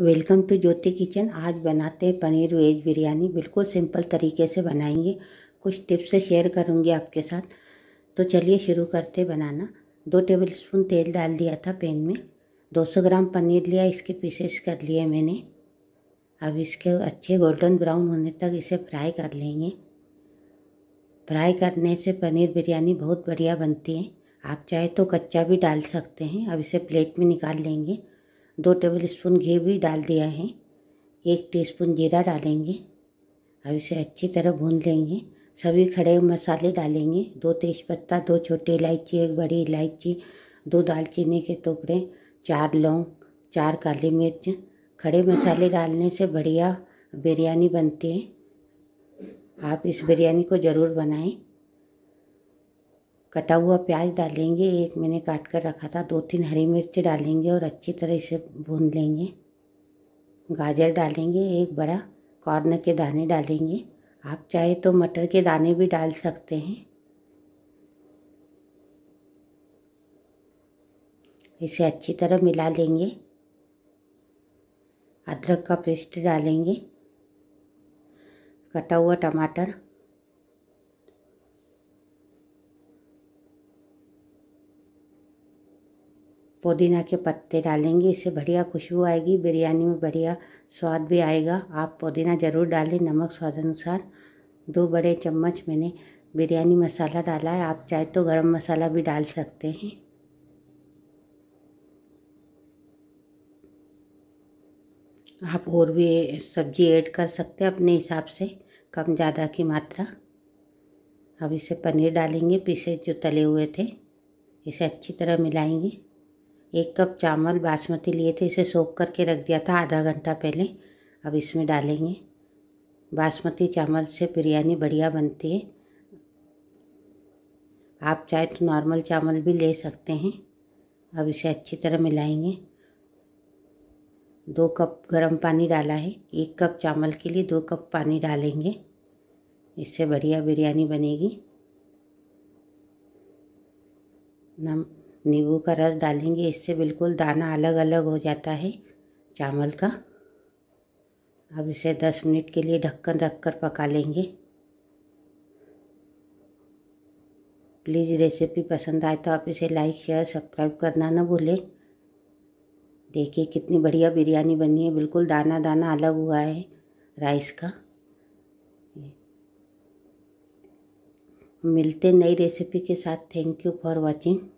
welcome to Jyoti kitchen आज बनाते हैं पनीर वेज बिरयानी बिल्कुल सिंपल तरीके से बनाएंगे कुछ टिप्स से शेयर करूंगी आपके साथ तो चलिए शुरू करते बनाना दो टेबल स्पून तेल डाल दिया था पैन में 200 ग्राम पनीर लिया इसके पीसेस कर लिए मैंने अब इसके अच्छे गोल्डन ब्राउन होने तक इसे फ्राई कर लेंगे फ्राई करने से पनीर बिरयानी बहुत बढ़िया बनती है आप चाहे तो कच्चा भी डाल सकते हैं अब इसे प्लेट में निकाल लेंगे दो टेबल स्पून घी भी डाल दिया है एक टीस्पून जीरा डालेंगे अब इसे अच्छी तरह भून लेंगे सभी खड़े मसाले डालेंगे दो तेज़पत्ता दो छोटी इलायची एक बड़ी इलायची दो दालचीनी के टुकड़े चार लौंग चार काली मिर्च खड़े मसाले डालने से बढ़िया बिरयानी बनती है आप इस बिरयानी को ज़रूर बनाएं कटा हुआ प्याज डालेंगे एक मैंने काट कर रखा था दो तीन हरी मिर्च डालेंगे और अच्छी तरह इसे भून लेंगे गाजर डालेंगे एक बड़ा कॉर्न के दाने डालेंगे आप चाहे तो मटर के दाने भी डाल सकते हैं इसे अच्छी तरह मिला लेंगे अदरक का पेस्ट डालेंगे कटा हुआ टमाटर पुदीना के पत्ते डालेंगे इससे बढ़िया खुशबू आएगी बिरयानी में बढ़िया स्वाद भी आएगा आप पुदीना ज़रूर डालें नमक स्वाद अनुसार दो बड़े चम्मच मैंने बिरयानी मसाला डाला है आप चाहे तो गरम मसाला भी डाल सकते हैं आप और भी सब्ज़ी ऐड कर सकते हैं अपने हिसाब से कम ज़्यादा की मात्रा अब इसे पनीर डालेंगे पीसे जो तले हुए थे इसे अच्छी तरह मिलाएंगे एक कप चावल बासमती लिए थे इसे सोख करके रख दिया था आधा घंटा पहले अब इसमें डालेंगे बासमती चावल से बिरयानी बढ़िया बनती है आप चाहे तो नॉर्मल चावल भी ले सकते हैं अब इसे अच्छी तरह मिलाएंगे दो कप गरम पानी डाला है एक कप चावल के लिए दो कप पानी डालेंगे इससे बढ़िया बिरयानी बनेगी नम नींबू का रस डालेंगे इससे बिल्कुल दाना अलग अलग हो जाता है चावल का अब इसे 10 मिनट के लिए ढक्कन रख कर पका लेंगे प्लीज़ रेसिपी पसंद आए तो आप इसे लाइक शेयर सब्सक्राइब करना ना भूलें देखिए कितनी बढ़िया बिरयानी बनी है बिल्कुल दाना दाना अलग हुआ है राइस का मिलते नई रेसिपी के साथ थैंक यू फॉर वाचिंग